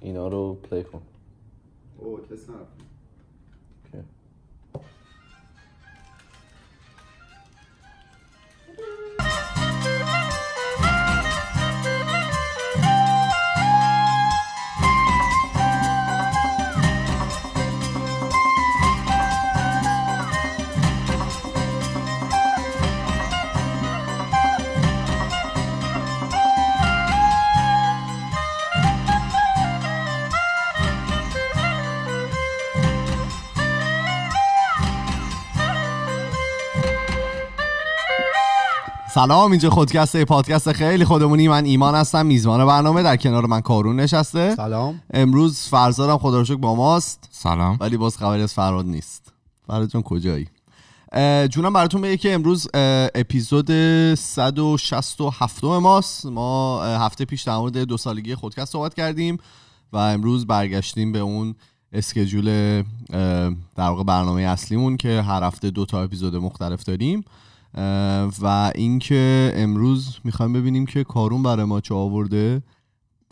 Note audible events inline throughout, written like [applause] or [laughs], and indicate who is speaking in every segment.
Speaker 1: اینا رو پلی کن اوه کس سلام اینجا خودکسته پادکست خیلی خودمونی من ایمان هستم میزبان برنامه در کنار من کارون نشسته سلام امروز فرزادم خدا رو با ماست سلام ولی باز خبری از فراد نیست فراد جان کجایی جونم براتون بگه که امروز اپیزود 167 ماست ما هفته پیش در مورد دو سالگی خودکست صحبت کردیم و امروز برگشتیم به اون اسکجول در واقع برنامه اصلیمون که هر هفته دو تا اپیزود مختلف داریم و اینکه امروز میخوایم ببینیم که کارون برای ما چه آورده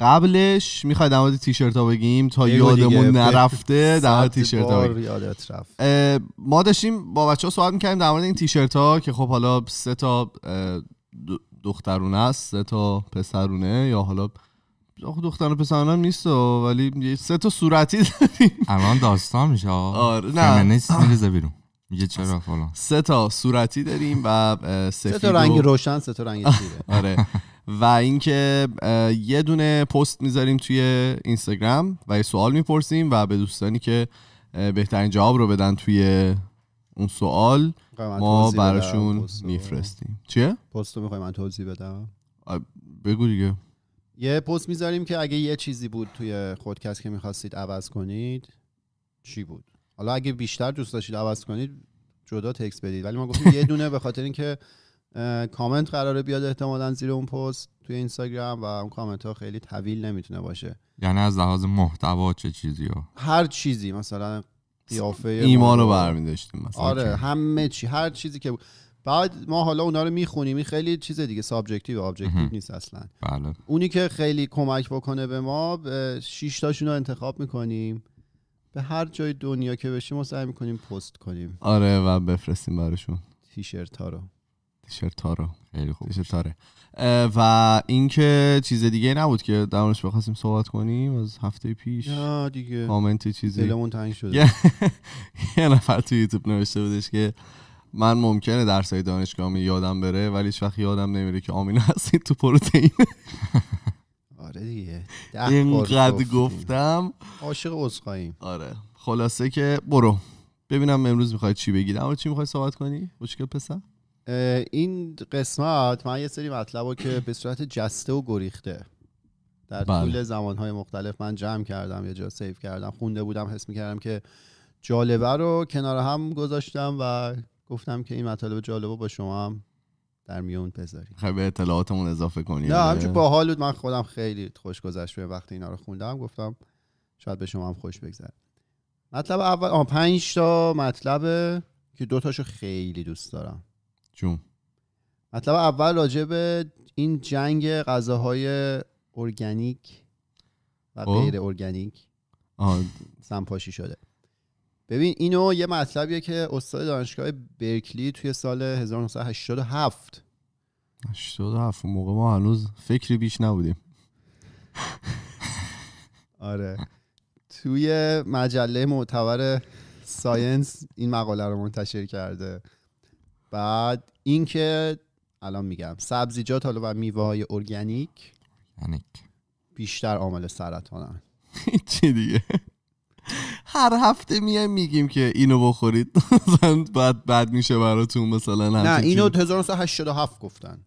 Speaker 1: قبلش میخواد در مورد تیشرت ها بگیم تا یادمون نرفته [laughs] در تیشرت ها ما داشتیم با بچه ها صحبت میکردیم در مورد این تیشرت ها که خب حالا سه تا دخترونه است سه تا پسرونه یا حالا دختران دختر پسرانه هم نیست ولی سه تا صورتی داریم الان داستان میشه آره نه فمینیست بیرون میگه چرا سه تا صورتی داریم و سه تا رنگ روشن سه تا رنگ تیره [laughs] آره و اینکه یه دونه پست میذاریم توی اینستاگرام و یه سوال میپرسیم و به دوستانی که بهترین جواب رو بدن توی اون سوال ما براشون میفرستیم چیه
Speaker 2: پست رو میخوای من توضیح بدم بگو دیگه یه پست میذاریم که اگه یه چیزی بود توی خودکست که میخواستید عوض کنید چی بود حالا اگه بیشتر دوست داشتید عوض کنید جدا تکس بدید ولی ما گفتیم یه دونه به خاطر اینکه کامنت قراره بیاد احتمالا زیر اون پست توی اینستاگرام و اون کامنت ها خیلی طویل نمیتونه باشه
Speaker 1: یعنی از لحاظ محتوا چه چیزی ها؟
Speaker 2: هر چیزی مثلا قیافه ایمان رو برمیداشتیم مثلا آره همه چی هر چیزی که بعد ما حالا اونا رو میخونیم این خیلی چیز دیگه سابجکتیو ابجکتیو نیست اصلا بله. اونی که خیلی کمک بکنه به ما شش تاشون رو انتخاب میکنیم به هر جای دنیا که بشه ما سعی میکنیم پست کنیم
Speaker 1: آره و بفرستیم براشون تیشرت ها رو تیشرت ها رو خیلی خوب تیشرت ها. و اینکه چیز دیگه نبود که دانش بخواستیم صحبت کنیم از هفته پیش نه دیگه کامنت چیزی دلمون تنگ شده یه [laughs] نفر تو یوتیوب نوشته بودش که من ممکنه درسای دانشگاهی یادم بره ولی هیچ وقت یادم نمیره که آمینو هستید تو پروتئین [laughs] آره دیگه اینقدر گفتم عاشق عذرخواهیم آره خلاصه که برو ببینم امروز میخوای چی بگی اما چی میخوای صحبت کنی مشکل پسر
Speaker 2: این قسمت من یه سری مطلب که به صورت جسته و گریخته در بله. طول زمانهای مختلف من جمع کردم یا جا سیف کردم خونده بودم حس میکردم که جالبه رو کنار هم گذاشتم و گفتم که این مطالب جالبه با شما هم در میون بذاریم
Speaker 1: خب به اطلاعاتمون اضافه کنیم نه همچون آره.
Speaker 2: باحال بود من خودم خیلی خوش گذشت وقتی اینا رو خوندم گفتم شاید به شما هم خوش بگذره مطلب اول پنج تا مطلبه که دوتاشو خیلی دوست دارم چون مطلب اول راجع به این جنگ غذاهای ارگانیک و خب. غیر ارگانیک سمپاشی شده ببین اینو یه مطلبیه که استاد دانشگاه برکلی توی سال 1987
Speaker 1: 87 موقع ما هنوز فکری بیش نبودیم
Speaker 2: آره توی مجله معتبر ساینس این مقاله رو منتشر کرده بعد اینکه الان میگم سبزیجات حالا و میوه های ارگانیک بیشتر عامل سرطانن
Speaker 1: [laughs] چی دیگه هر هفته میایم میگیم که اینو بخورید [laughs] بعد بد میشه براتون مثلا نه اینو
Speaker 2: 1987 گفتن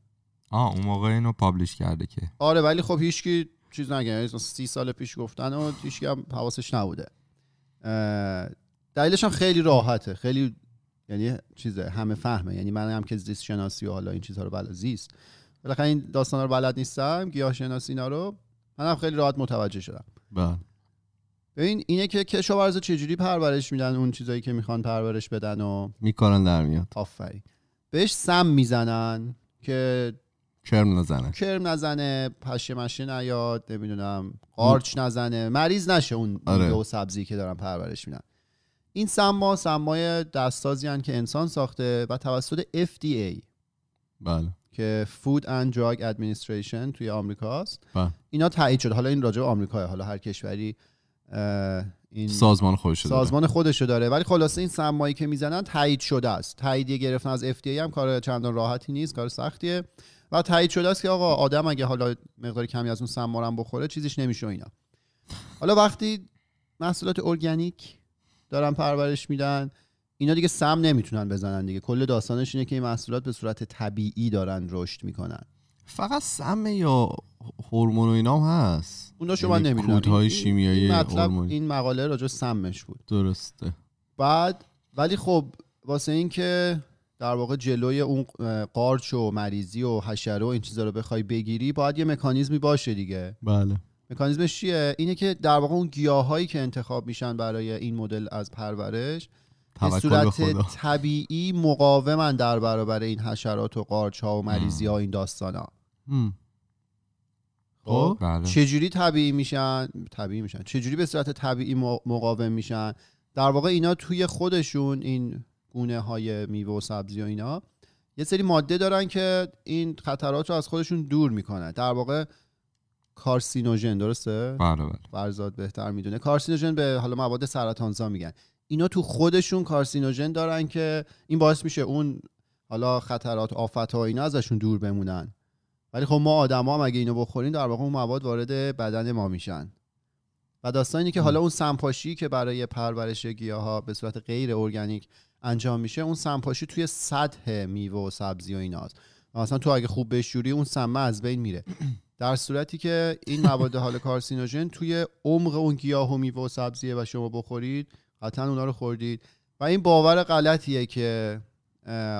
Speaker 1: آه اون موقع اینو پابلش کرده که
Speaker 2: آره ولی خب هیچکی چیز نگه یعنی سی سال پیش گفتن و هیچکی هم حواسش نبوده دلیلش هم خیلی راحته خیلی یعنی چیزه همه فهمه یعنی من هم که زیست شناسی و حالا این چیزها رو بلد زیست بالاخره این داستانا رو بلد نیستم گیاه شناسی اینا رو من خیلی راحت متوجه شدم بله ببین اینه که کشاورز چجوری پرورش میدن اون چیزایی که میخوان پرورش بدن و
Speaker 1: میکنن در میاد
Speaker 2: آفرین بهش سم میزنن که
Speaker 1: کرم نزنه
Speaker 2: کرم نزنه پشه مشه نیاد نمیدونم قارچ نزنه مریض نشه اون آره. و سبزی که دارن پرورش میدن این سما سمای دستسازیان هن که انسان ساخته و توسط FDA بله که Food and Drug Administration توی آمریکاست بله. اینا تایید شد حالا این راجع به آمریکا حالا هر کشوری
Speaker 1: این سازمان خودشو داره
Speaker 2: سازمان خودشو داره ولی خلاصه این سمایی که میزنن تایید شده است تاییدیه گرفتن از FDA هم کار چندان راحتی نیست کار سختیه و تایید شده است که آقا آدم اگه حالا مقدار کمی از اون سمارم بخوره چیزیش نمیشه اینا حالا وقتی محصولات ارگانیک دارن پرورش میدن اینا دیگه سم نمیتونن بزنن دیگه کل داستانش اینه که این محصولات به صورت طبیعی دارن رشد میکنن
Speaker 1: فقط سم یا هورمون و هست اونا شما یعنی نمیدونید های شیمیایی این
Speaker 2: این مقاله راجع سمش بود
Speaker 1: درسته
Speaker 2: بعد ولی خب واسه اینکه در واقع جلوی اون قارچ و مریضی و حشره و این چیزا رو بخوای بگیری باید یه مکانیزمی باشه دیگه بله مکانیزمش چیه اینه که در واقع اون گیاهایی که انتخاب میشن برای این مدل از پرورش به صورت طبیعی مقاومن در برابر این حشرات و قارچ ها و مریضی ها این داستان ها
Speaker 1: خب، خب، بله. چجوری
Speaker 2: طبیعی میشن طبیعی میشن چجوری به صورت طبیعی مقاوم میشن در واقع اینا توی خودشون این گونه های میوه و سبزی و اینا یه سری ماده دارن که این خطرات رو از خودشون دور میکنن در واقع کارسینوژن درسته؟ بله برزاد بله. بهتر میدونه کارسینوژن به حالا مواد سرطانزا میگن اینا تو خودشون کارسینوژن دارن که این باعث میشه اون حالا خطرات آفت ها اینا ازشون دور بمونن ولی خب ما آدما هم اگه اینو بخوریم در واقع اون مواد وارد بدن ما میشن و داستان که حالا اون سمپاشی که برای پرورش گیاها به صورت غیر ارگانیک انجام میشه اون سمپاشی توی سطح میوه و سبزی و ایناست مثلا تو اگه خوب بشوری اون سمه از بین میره در صورتی که این مواد حال کارسینوژن توی عمق اون گیاه و میوه و سبزیه و شما بخورید قطعا اونا رو خوردید و این باور غلطیه که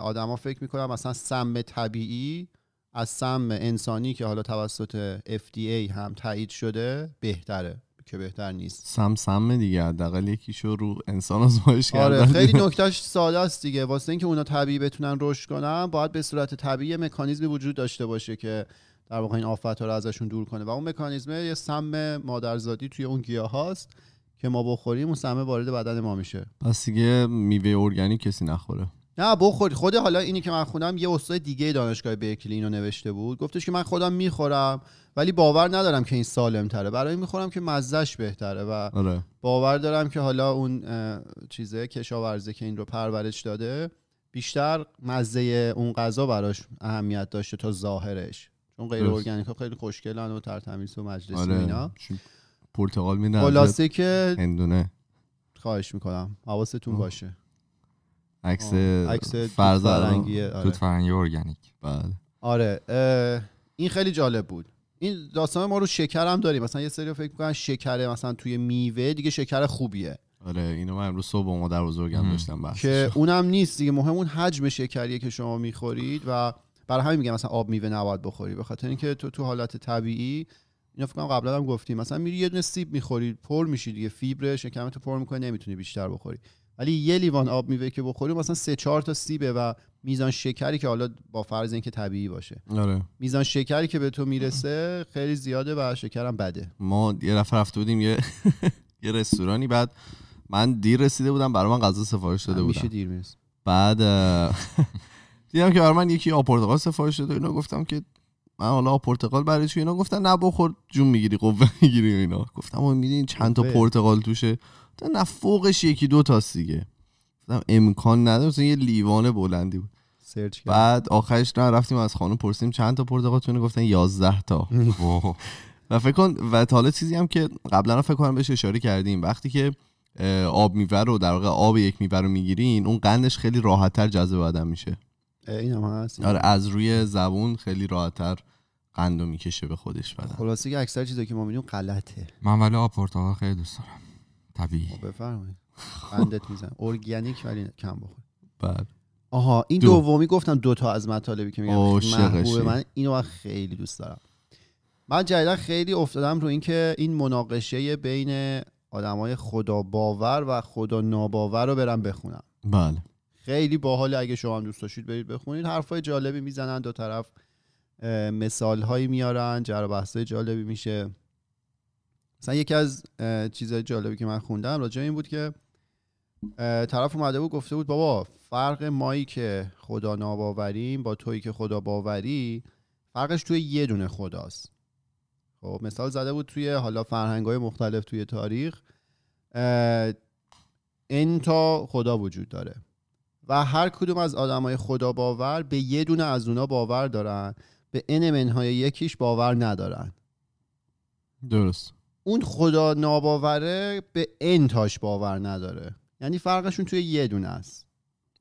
Speaker 2: آدما فکر میکنن مثلا سم طبیعی از سم انسانی که حالا توسط FDA هم تایید شده بهتره که بهتر نیست
Speaker 1: سم سم دیگه حداقل یکیشو رو انسان آزمایش آره کردن خیلی
Speaker 2: نکتهش ساده است دیگه واسه اینکه اونا طبیعی بتونن رشد کنن باید به صورت طبیعی مکانیزمی وجود داشته باشه که در واقع این آفت رو ازشون دور کنه و اون مکانیزم یه سم مادرزادی توی اون گیاه هاست که ما بخوریم اون سمه وارد بدن ما میشه
Speaker 1: پس دیگه میوه ارگانیک کسی نخوره
Speaker 2: نه بخوری خود حالا اینی که من خوندم یه استاد دیگه دانشگاه برکلی اینو نوشته بود گفتش که من خودم میخورم ولی باور ندارم که این سالم تره برای میخورم که مزهش بهتره و آره. باور دارم که حالا اون چیزه کشاورزه که این رو پرورش داده بیشتر مزه اون غذا براش اهمیت داشته تا ظاهرش چون غیر ارگانیک خیلی خوشگلن و ترتمیز و مجلسی آره. اینا
Speaker 1: پرتقال می خلاصه که هندونه
Speaker 2: خواهش میکنم حواستون باشه
Speaker 1: عکس عکس فرز رنگیه آره. ارگانیک بله
Speaker 2: آره این خیلی جالب بود این داستان ما رو شکر هم داریم مثلا یه سری رو فکر میکنن شکر مثلا توی میوه دیگه شکر
Speaker 1: خوبیه آره اینو من امروز صبح با مادر بزرگم داشتم بحث که اونم نیست دیگه مهم اون حجم
Speaker 2: شکریه که شما میخورید و برای همین میگم مثلا آب میوه نباید بخوری به خاطر اینکه تو تو حالت طبیعی اینو فکر کنم قبلا هم گفتیم مثلا میری یه دونه سیب میخوری پر میشی دیگه فیبر شکمتو پر میکنه نمیتونی بیشتر بخوری ولی یه لیوان آب میوه که بخوری مثلا سه چهار تا سیبه و میزان شکری که حالا با فرض اینکه طبیعی باشه آره. میزان شکری که به تو میرسه خیلی زیاده و شکرم بده
Speaker 1: ما یه رفت رفته بودیم یه [laughs] یه رستورانی بعد من دیر رسیده بودم برای من غذا سفارش داده بودم میشه دیر میرس بعد [laughs] دیدم که برای من یکی آب سفارش داده اینو گفتم که من حالا پرتقال برای چی اینا گفتن نه بخور جون میگیری قوه میگیری اینا گفتم ما میدین چند تا پرتقال توشه نه فوقش یکی دو تا دیگه امکان نداره مثلا یه لیوان بلندی بود سرچ بعد آخرش نه رفتیم از خانم پرسیم چند تا پرتقال تونه گفتن 11 تا [laughs] و فکر کن و حالا چیزی هم که قبلا فکر کنم بهش اشاره کردیم وقتی که آب میوه رو در واقع آب یک میوه رو میگیرین اون قندش خیلی راحتتر جذب آدم میشه
Speaker 2: این هست آره
Speaker 1: از روی زبون خیلی راحتتر قندو میکشه به خودش بدن
Speaker 2: خلاصه که اکثر چیزایی که ما میدونیم غلطه
Speaker 1: من ولی آب پرتقال خیلی دوست دارم طبیعی خب،
Speaker 2: بفرمایید قندت میزن ارگانیک ولی کم بخور
Speaker 1: بله آها این دو. دومی
Speaker 2: گفتم دوتا از مطالبی که میگم محبوب من اینو خیلی دوست دارم من جدیدا خیلی افتادم رو اینکه این مناقشه بین آدمای خدا باور و خدا ناباور رو برم بخونم بله خیلی باحال اگه شما هم دوست داشتید برید بخونید حرفای جالبی میزنن دو طرف مثال هایی میارن جر جالبی میشه مثلا یکی از چیزهای جالبی که من خوندم راجع این بود که طرف اومده بود گفته بود بابا فرق مایی که خدا ناباوریم با تویی که خدا باوری فرقش توی یه دونه خداست خب مثال زده بود توی حالا فرهنگ های مختلف توی تاریخ این تا خدا وجود داره و هر کدوم از های خدا باور به یه دونه از اونا باور دارن به ان منهای یکیش باور ندارن درست اون خدا ناباوره به ان تاش باور نداره یعنی فرقشون توی یه دونه است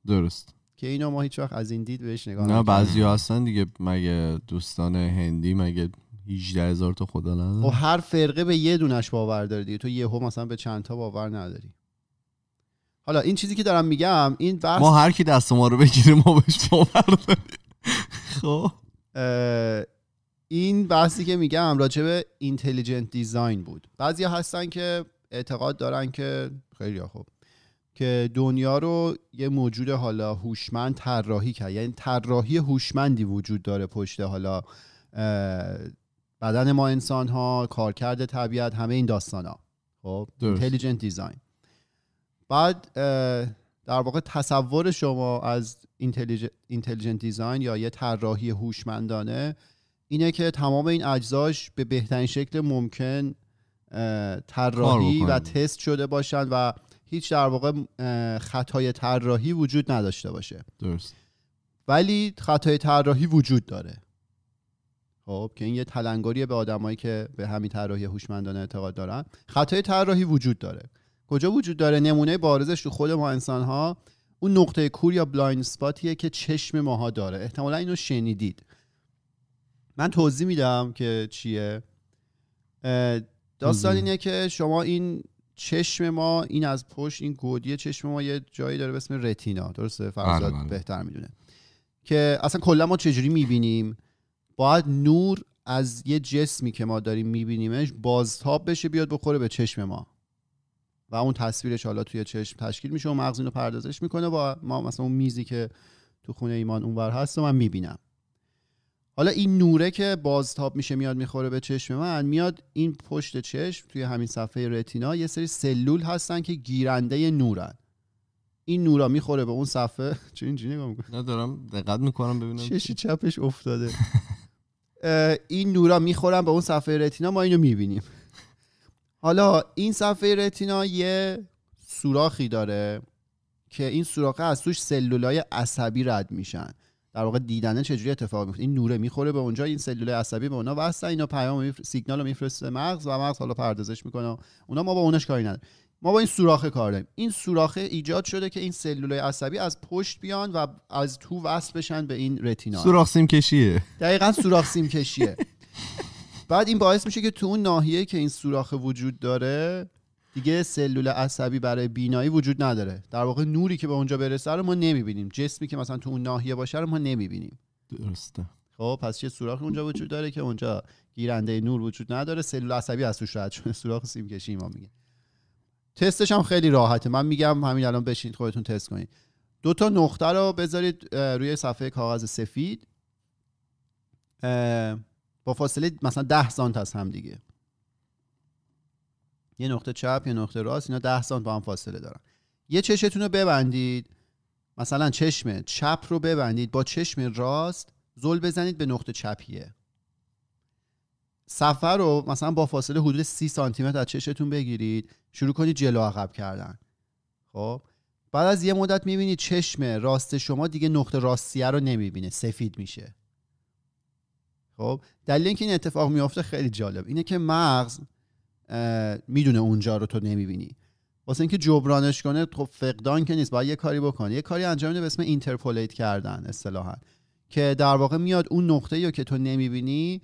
Speaker 2: درست که اینا ما هیچ وقت از این دید بهش نگاه نه بعضی هستن
Speaker 1: دیگه مگه دوستان هندی مگه 18 هزار تا خدا نداره و خب
Speaker 2: هر فرقه به یه دونش باور داره دیگه تو یهو مثلا به چند تا باور نداری حالا این چیزی که دارم میگم این بحث ما هر
Speaker 1: کی دست ما رو بگیره ما بهش باور
Speaker 2: خب این بحثی که میگم راجع به اینتلیجنت دیزاین بود بعضی هستن که اعتقاد دارن که خیلی خوب که دنیا رو یه موجود حالا هوشمند طراحی کرد یعنی طراحی هوشمندی وجود داره پشت حالا بدن ما انسان ها کارکرد طبیعت همه این داستان ها خب اینتلیجنت دیزاین بعد در واقع تصور شما از اینتلیجنت دیزاین یا یه طراحی هوشمندانه اینه که تمام این اجزاش به بهترین شکل ممکن طراحی و تست شده باشن و هیچ در واقع خطای طراحی وجود نداشته باشه درست ولی خطای طراحی وجود داره خب که این یه تلنگریه به آدمایی که به همین طراحی هوشمندانه اعتقاد دارن خطای طراحی وجود داره کجا وجود داره نمونه بارزش تو خود ما انسان ها اون نقطه کور یا بلایند سپاتیه که چشم ماها داره احتمالا اینو شنیدید من توضیح میدم که چیه داستان اینه که شما این چشم ما این از پشت این گودی چشم ما یه جایی داره به اسم رتینا درسته فرزاد بله، بله. بهتر میدونه که اصلا کلا ما چجوری میبینیم باید نور از یه جسمی که ما داریم میبینیمش بازتاب بشه بیاد بخوره به چشم ما و اون تصویرش حالا توی چشم تشکیل میشه و مغز اینو پردازش میکنه و ما مثلا اون میزی که تو خونه ایمان اونور هست و من میبینم حالا این نوره که بازتاب میشه میاد میخوره به چشم من میاد این پشت چشم توی همین صفحه رتینا یه سری سلول هستن که گیرنده نورن این نورا میخوره به اون صفحه [laughs] چه اینجوری نگاه میکنم نه دقت میکنم ببینم چشی چپش افتاده این نورا میخورن به اون صفحه رتینا ما اینو میبینیم حالا این صفحه رتینا یه سوراخی داره که این سوراخه از توش سلولای عصبی رد میشن در واقع دیدنه چجوری اتفاق میفته این نوره میخوره به اونجا این سلولای عصبی به اونا وصل اینا پیام سیگنال رو میفرسته مغز و مغز حالا پردازش میکنه اونا ما با اونش کاری نداریم ما با این سوراخه کار داریم این سوراخه ایجاد شده که این سلولای عصبی از پشت بیان و از تو وصل بشن به این رتینا سوراخ سیم کشیه دقیقاً سوراخ سیم کشیه [laughs] بعد این باعث میشه که تو اون ناحیه که این سوراخ وجود داره دیگه سلول عصبی برای بینایی وجود نداره در واقع نوری که به اونجا برسه رو ما نمیبینیم جسمی که مثلا تو اون ناحیه باشه رو ما نمیبینیم درسته خب پس یه سوراخ اونجا وجود داره که اونجا گیرنده نور وجود نداره سلول عصبی از توش رد شده سوراخ سیم کشی ما میگه تستش هم خیلی راحته من میگم همین الان بشینید خودتون تست کنید دو تا نقطه رو بذارید روی صفحه کاغذ سفید با فاصله مثلا 10 سانت از هم دیگه یه نقطه چپ یه نقطه راست اینا 10 سانت با هم فاصله دارن یه چشتون رو ببندید مثلا چشم چپ رو ببندید با چشم راست زل بزنید به نقطه چپیه سفر رو مثلا با فاصله حدود سی سانتی از چشتون بگیرید شروع کنید جلو عقب کردن خب بعد از یه مدت میبینید چشم راست شما دیگه نقطه راستیه رو نمیبینه سفید میشه خب دلیل اینکه این اتفاق میافته خیلی جالب اینه که مغز میدونه اونجا رو تو نمیبینی واسه اینکه جبرانش کنه خب فقدان که نیست باید یه کاری بکنه یه کاری انجام میده به اسم اینترپولیت کردن اصطلاحا که در واقع میاد اون نقطه رو که تو نمیبینی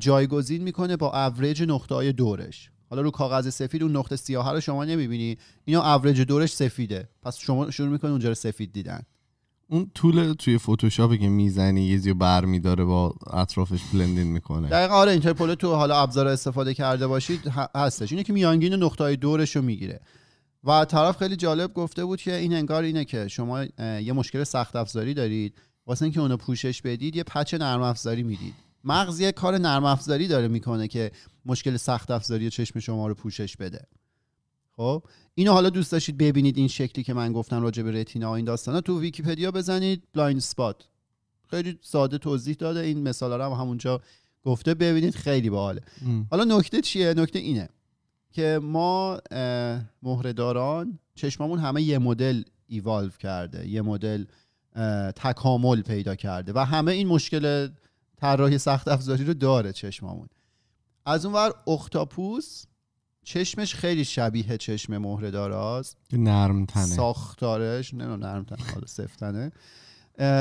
Speaker 2: جایگزین میکنه با اوریج نقطه های دورش حالا رو کاغذ سفید اون نقطه سیاه رو شما نمیبینی اینا اوریج دورش سفیده پس شما شروع میکنه اونجا رو سفید دیدن
Speaker 1: اون طول توی فتوشاپ که میزنی یه زیو میداره با اطرافش بلندین میکنه
Speaker 2: دقیقا آره این تو حالا ابزار استفاده کرده باشید هستش اینه که میانگین نقطه های دورش رو میگیره و طرف خیلی جالب گفته بود که این انگار اینه که شما یه مشکل سخت افزاری دارید واسه اینکه اونو پوشش بدید یه پچ نرم افزاری میدید مغز یه کار نرم افزاری داره میکنه که مشکل سخت افزاری چشم شما رو پوشش بده خب اینو حالا دوست داشتید ببینید این شکلی که من گفتم راجع به رتینا و این داستانا تو ویکیپدیا بزنید بلایند سپات خیلی ساده توضیح داده این مثالا رو هم همونجا گفته ببینید خیلی باحاله حالا نکته چیه نکته اینه که ما مهرهداران چشممون همه یه مدل ایوالو کرده یه مدل تکامل پیدا کرده و همه این مشکل طراحی سخت افزاری رو داره چشمامون از اونور اختاپوس چشمش خیلی شبیه چشم مهره داراست نرم تنه ساختارش نه نرم تنه حالا سفتنه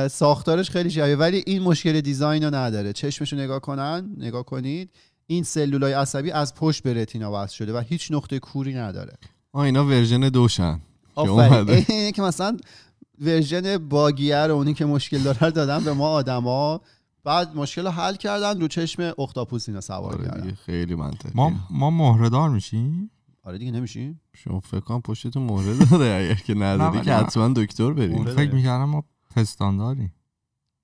Speaker 2: ساختارش خیلی شبیه ولی این مشکل دیزاین رو نداره چشمش رو نگاه کنن نگاه کنید این سلولای عصبی از پشت به رتینا وصل شده و هیچ نقطه کوری نداره
Speaker 1: آ اینا ورژن دوشن
Speaker 2: که [laughs] مثلا ورژن باگیر اونی که مشکل داره دادن به ما آدما بعد مشکل رو حل کردن رو چشم اختاپوس اینا سوار
Speaker 1: آره کردن خیلی منطقی ما ما مهردار میشیم
Speaker 2: آره دیگه نمیشیم
Speaker 1: شما فکر کنم پشتتون مهره داره اگر که نداری که حتما دکتر بریم فکر میکردم ما پستانداری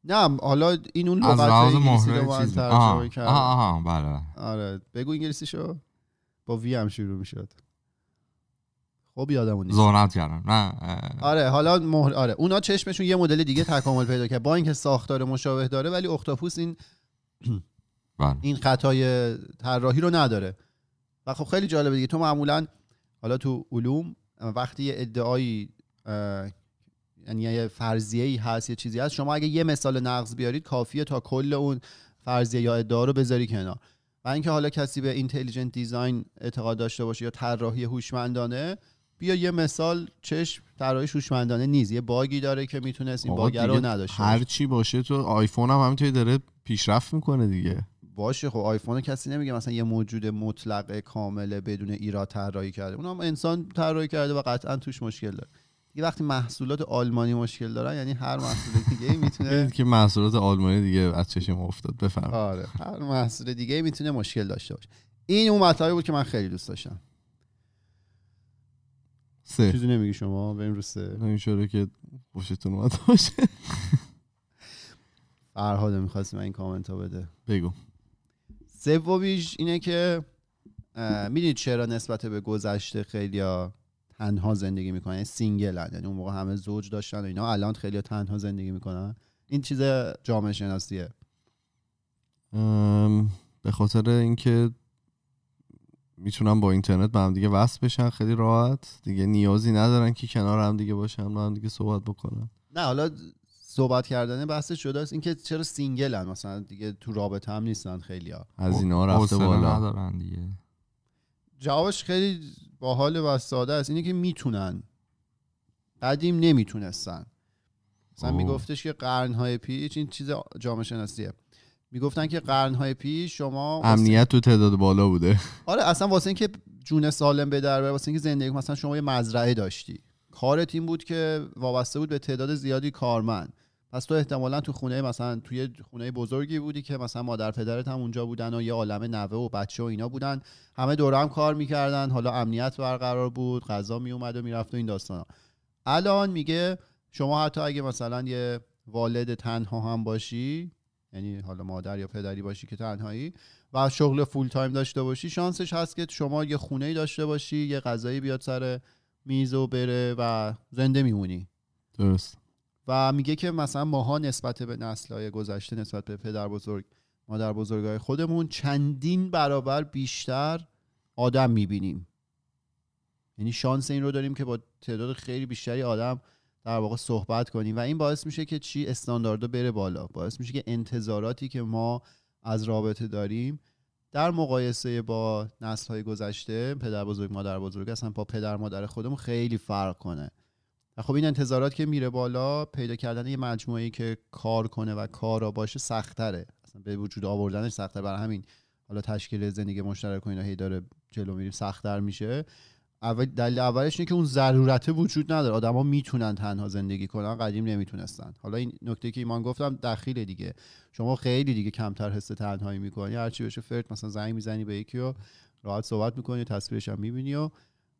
Speaker 2: نه حالا این اون لغت انگلیسی رو ترجمه آها آها بله, بله. آره بگو انگلیسی شو با وی هم شروع میشد خب یادمون نیست کردن، نه آره حالا آره اونا چشمشون یه مدل دیگه تکامل پیدا کرد با اینکه ساختار مشابه داره ولی اختاپوس این
Speaker 1: [clears throat] بله.
Speaker 2: این خطای طراحی رو نداره و خب خیلی جالبه دیگه تو معمولا حالا تو علوم وقتی یه ادعای یعنی یه فرضیه ای هست یه چیزی هست شما اگه یه مثال نقض بیارید کافیه تا کل اون فرضیه یا ادعا رو بذاری کنار و اینکه حالا کسی به اینتلیجنت دیزاین اعتقاد داشته باشه یا طراحی هوشمندانه بیا یه مثال چشم طراحی هوشمندانه نیست یه باگی داره که میتونست این باگ رو نداشته
Speaker 1: هر چی باشه تو آیفون هم همینطوری داره پیشرفت میکنه دیگه
Speaker 2: باشه خب آیفون کسی نمیگه مثلا یه موجود مطلق کامل بدون ایراد طراحی کرده اونم انسان طراحی کرده و قطعا توش مشکل داره دیگه وقتی محصولات آلمانی مشکل دارن یعنی هر محصول دیگه [laughs]
Speaker 1: میتونه که محصولات آلمانی دیگه از چشم افتاد بفهم
Speaker 2: آره هر محصول دیگه میتونه مشکل داشته باشه این اون مطلبی بود که من خیلی دوست داشتم
Speaker 1: چیزی نمیگی شما بریم رو سه شروع که خوشتون اومد باشه
Speaker 2: [laughs] فرهاد میخواستی من این کامنت ها بده
Speaker 1: بگو سومیش
Speaker 2: اینه که میدونید چرا نسبت به گذشته خیلی ها تنها زندگی میکنن یعنی سینگل یعنی اون موقع همه زوج داشتن و اینا الان خیلی ها تنها زندگی میکنن این چیز جامعه شناسیه
Speaker 1: به خاطر اینکه میتونن با اینترنت به هم دیگه وصل بشن خیلی راحت دیگه نیازی ندارن که کنار هم دیگه باشن با هم دیگه صحبت بکنن
Speaker 2: نه حالا صحبت کردن بحث شده است اینکه چرا سینگلن مثلا دیگه تو رابطه هم نیستن ها از اینا رفته بالا
Speaker 1: ندارن دیگه
Speaker 2: جوابش خیلی باحال و ساده است اینه که میتونن قدیم نمیتونستن مثلا میگفتش که قرنهای پیش این چیز جامعه شناسیه میگفتن که قرنهای پیش شما امنیت
Speaker 1: تو تعداد بالا بوده
Speaker 2: آره اصلا واسه اینکه جون سالم به در واسه اینکه زندگی مثلا شما یه مزرعه داشتی کارت این بود که وابسته بود به تعداد زیادی کارمند پس تو احتمالا تو خونه مثلا توی خونه بزرگی بودی که مثلا مادر پدرت هم اونجا بودن و یه عالم نوه و بچه و اینا بودن همه دور هم کار میکردن حالا امنیت برقرار بود غذا میومد و میرفت و این داستان الان میگه شما حتی اگه مثلا یه والد تنها هم باشی یعنی حالا مادر یا پدری باشی که تنهایی و شغل فول تایم داشته باشی شانسش هست که شما یه خونه داشته باشی یه غذایی بیاد سر میز و بره و زنده میمونی درست و میگه که مثلا ماها نسبت به های گذشته نسبت به پدر بزرگ مادر های خودمون چندین برابر بیشتر آدم میبینیم یعنی شانس این رو داریم که با تعداد خیلی بیشتری آدم در واقع صحبت کنیم و این باعث میشه که چی استانداردها بره بالا باعث میشه که انتظاراتی که ما از رابطه داریم در مقایسه با نسل های گذشته پدر بزرگ مادر بزرگ اصلا با پدر مادر خودمون خیلی فرق کنه و خب این انتظارات که میره بالا پیدا کردن یه مجموعه که کار کنه و کارا باشه سختره اصلا به وجود آوردنش سخته برای همین حالا تشکیل زندگی مشترک و اینا هی داره جلو میریم سختتر میشه اول دلیل اولش اینه که اون ضرورته وجود نداره آدما میتونن تنها زندگی کنن قدیم نمیتونستن حالا این نکته که ایمان گفتم دخیل دیگه شما خیلی دیگه کمتر حس تنهایی میکنی هرچی بشه فرد مثلا زنگ میزنی به یکی و راحت صحبت میکنی تصویرش هم میبینی و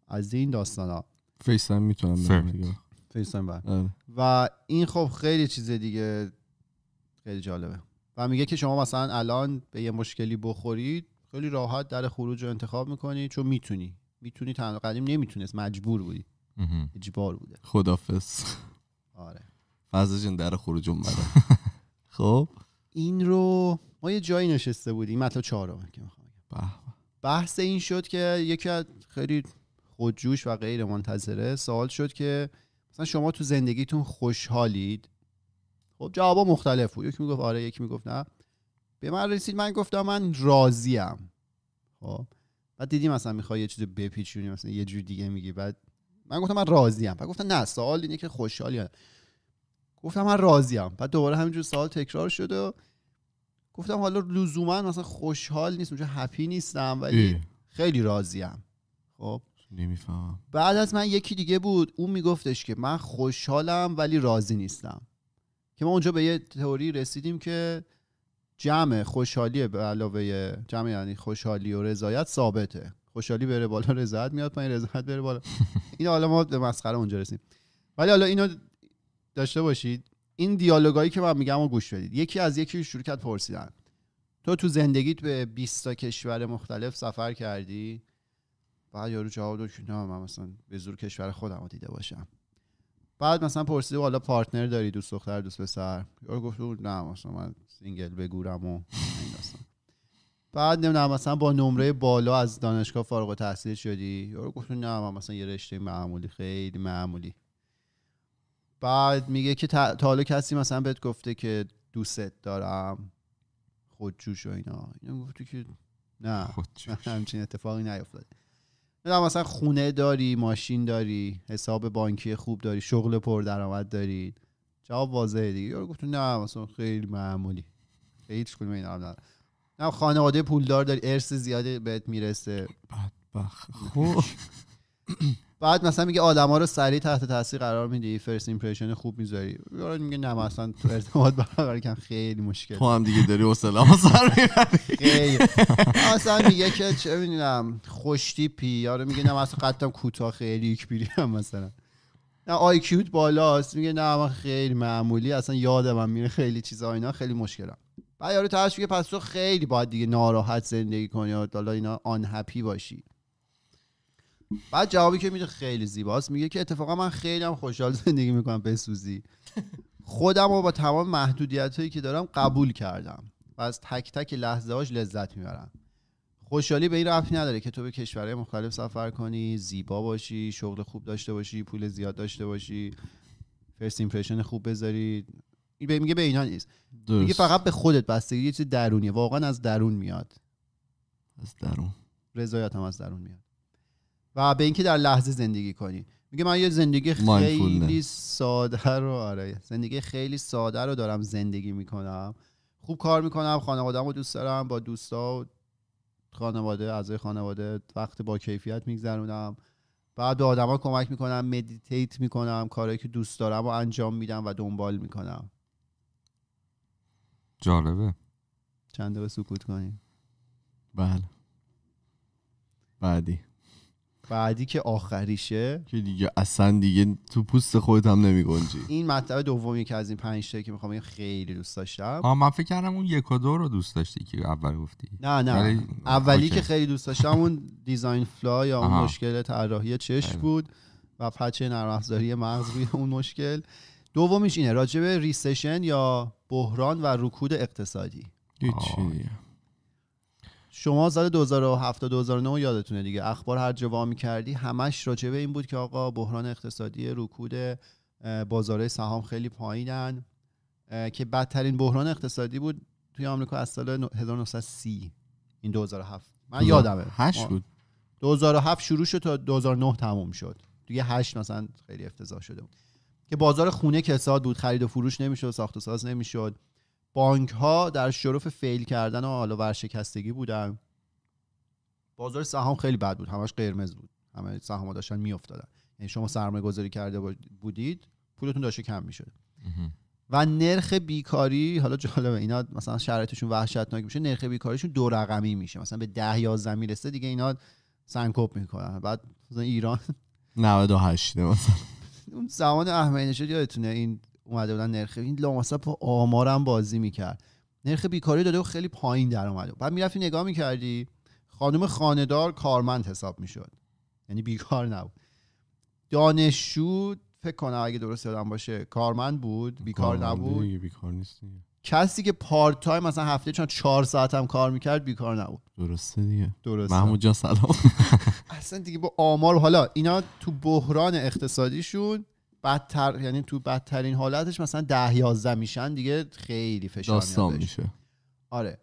Speaker 2: از این داستان
Speaker 1: فیس تایم میتونم فیس
Speaker 2: و این خب خیلی چیز دیگه خیلی جالبه و میگه که شما مثلا الان به یه مشکلی بخورید خیلی راحت در خروج رو انتخاب میکنی چون میتونی میتونی تنها قدیم نمیتونست مجبور بودی
Speaker 1: اجبار بوده خدافز آره فضا جن در خروج اومده [laughs] خب
Speaker 2: این رو ما یه جایی نشسته بودیم چهار چهارم که میخوام بحث این شد که یکی از خیلی خودجوش و غیر منتظره سوال شد که مثلا شما تو زندگیتون خوشحالید خب جوابا مختلف بود یکی میگفت آره یکی میگفت نه به من رسید من گفتم من راضیم خب بعد دیدی مثلا میخوای یه چیزی بپیچونی مثلا یه جور دیگه میگی بعد من گفتم من راضیم بعد گفتم نه سوال اینه که خوشحالی هم. گفتم من راضیم بعد دوباره همینجور سوال تکرار شد و گفتم حالا لزوما مثلا خوشحال نیست چون هپی نیستم ولی خیلی راضیم خب
Speaker 1: نمیفهمم
Speaker 2: بعد از من یکی دیگه بود اون میگفتش که من خوشحالم ولی راضی نیستم که ما اونجا به یه تئوری رسیدیم که جمع خوشحالی به علاوه جمع یعنی خوشحالی و رضایت ثابته خوشحالی بره بالا رضایت میاد پایین رضایت بره بالا [laughs] این حالا ما به مسخره اونجا رسیم ولی حالا اینو داشته باشید این دیالوگایی که من میگم رو گوش بدید یکی از یکی شروع کرد پرسیدن تو تو زندگیت به 20 تا کشور مختلف سفر کردی بعد یارو جواب داد که نه من مثلا به زور کشور خودم رو دیده باشم بعد مثلا پرسیده حالا پارتنر داری دوست دختر دوست پسر یارو گفت نه مثلا من سینگل بگورم و بعد نمیدونم مثلا با نمره بالا از دانشگاه فارغ التحصیل شدی یارو گفت نه من مثلا یه رشته معمولی خیلی معمولی بعد میگه که تا حالا کسی مثلا بهت گفته که دوستت دارم خودجوش و اینا اینا گفته که نه [laughs] همچین اتفاقی نیفتاده نه مثلا خونه داری ماشین داری حساب بانکی خوب داری شغل پردرآمد داری جواب واضحه دیگه یارو گفت نه مثلا خیلی معمولی هیچ کدوم این نه نه خانواده پولدار داری ارث زیاده بهت میرسه بدبخت
Speaker 1: خب. [laughs]
Speaker 2: بعد مثلا میگه آدما رو سریع تحت تاثیر قرار میدی فرست ایمپرشن خوب میذاری یارو میگه نه مثلا تو ارتباط برقرار کردن خیلی مشکل تو هم دیگه داری اصلا سر خیلی اصلا میگه که چه میدونم خوش تیپی. یارو میگه نه اصلا قدم کوتاه خیلی یک هم مثلا نه آی کیوت بالاست میگه نه من خیلی معمولی اصلا یادم میره خیلی چیزا اینا خیلی مشکلم بعد یارو تاش میگه پس تو خیلی باید دیگه ناراحت زندگی کنی حالا اینا آن باشی بعد جوابی که میده خیلی زیباست میگه که اتفاقا من خیلی هم خوشحال زندگی میکنم بسوزی خودم رو با تمام محدودیت هایی که دارم قبول کردم و از تک تک لحظه هاش لذت میبرم خوشحالی به این رفتی نداره که تو به کشورهای مختلف سفر کنی زیبا باشی شغل خوب داشته باشی پول زیاد داشته باشی فرست ایمپرشن خوب بذاری این میگه به اینا نیست میگه فقط به خودت بستگی یه چیز درونیه واقعا از درون میاد از درون رضایت هم از درون میاد و به اینکه در لحظه زندگی کنی میگه من یه زندگی خیلی ساده رو آره زندگی خیلی ساده رو دارم زندگی میکنم خوب کار میکنم خانوادهمو رو دوست دارم با دوستا و خانواده اعضای خانواده وقت با کیفیت میگذرونم بعد به آدما کمک میکنم مدیتیت میکنم کارهایی که دوست دارم و انجام میدم و دنبال میکنم جالبه چند سکوت کنیم
Speaker 1: بله بعدی
Speaker 2: بعدی که آخریشه
Speaker 1: که دیگه اصلا دیگه تو پوست خودت هم نمی
Speaker 2: این مطلب دومی که از این پنج تا که میخوام خیلی دوست داشتم ها
Speaker 1: من فکر کردم اون یک و دو رو دوست داشتی که اول گفتی نه نه اولی که
Speaker 2: خیلی دوست داشتم اون دیزاین فلا یا اون مشکل طراحی چشم بود و پچه نرم مغز روی اون مشکل دومیش اینه راجبه ریسشن یا بحران و رکود اقتصادی شما سال 2007 2009 یادتونه دیگه اخبار هر جواب وا کردی همش راجع این بود که آقا بحران اقتصادی رکود بازار سهام خیلی پایینن که بدترین بحران اقتصادی بود توی آمریکا از سال 1930 این 2007 من یادمه 8 بود 2007 شروع شد تا 2009 تموم شد دیگه 8 مثلا خیلی افتضاح شده بود که بازار خونه کساد بود خرید و فروش نمیشد ساخت و ساز نمیشد بانک ها در شرف فیل کردن و حالا ورشکستگی بودن بازار سهام خیلی بد بود همش قرمز بود همه سهام داشتن میافتادن یعنی شما سرمایه گذاری کرده بودید پولتون داشته کم میشد و نرخ بیکاری حالا جالبه اینا مثلا شرایطشون وحشتناک میشه نرخ بیکاریشون دو رقمی میشه مثلا به 10 11 میرسه دیگه اینا سنکوب میکنن بعد مثلا ایران
Speaker 1: 98 مثلا
Speaker 2: اون زمان احمدی نژاد یادتونه این اومده بودن نرخ این لامصب با آمارم بازی میکرد نرخ بیکاری داده و خیلی پایین در اومده بعد میرفتی نگاه میکردی خانم خاندار کارمند حساب میشد یعنی بیکار نبود دانشجو فکر کنم اگه درست یادم باشه کارمند بود بیکار نبود بیکار نیست کسی که پارت تایم مثلا هفته چون چهار ساعتم کار میکرد بیکار نبود درسته دیگه درسته محمود جان
Speaker 1: سلام [laughs]
Speaker 2: اصلا دیگه با آمار حالا اینا تو بحران اقتصادیشون بدتر یعنی تو بدترین حالتش مثلا ده یازده میشن دیگه خیلی فشار داستان میشه آره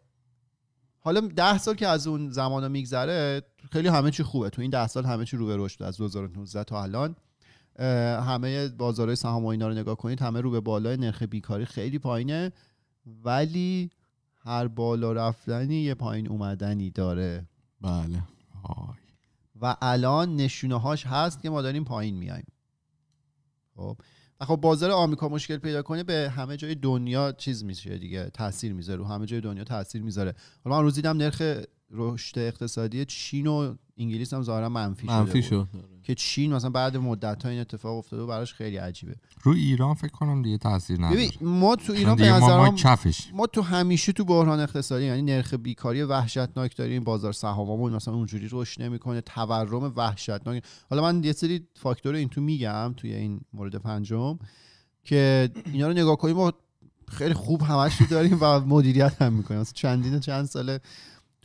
Speaker 2: حالا ده سال که از اون زمانو میگذره خیلی همه چی خوبه تو این ده سال همه چی رو به رشد از 2019 تا الان همه بازارهای سهام و اینا رو نگاه کنید همه رو به بالای نرخ بیکاری خیلی پایینه ولی هر بالا رفتنی یه پایین اومدنی داره بله و الان نشونه هاش هست که ما داریم پایین میایم خب خب بازار آمریکا مشکل پیدا کنه به همه جای دنیا چیز میشه دیگه تاثیر میذاره رو همه جای دنیا تاثیر میذاره حالا من روزی دیدم نرخ رشد اقتصادی چین و انگلیس هم ظاهرا منفی, منفی شده شد که چین مثلا بعد مدت ها این اتفاق افتاده و براش خیلی عجیبه
Speaker 1: رو ایران فکر کنم دیگه تاثیر نداره ما تو ایران به ما,
Speaker 2: ما تو همیشه تو بحران اقتصادی یعنی نرخ بیکاری وحشتناک داریم بازار سهاممون مثلا اونجوری رشد نمیکنه تورم وحشتناک حالا من یه سری فاکتور این تو میگم توی این مورد پنجم که اینا رو نگاه کنیم ما خیلی خوب همش داریم و مدیریت هم میکنیم چندین چند ساله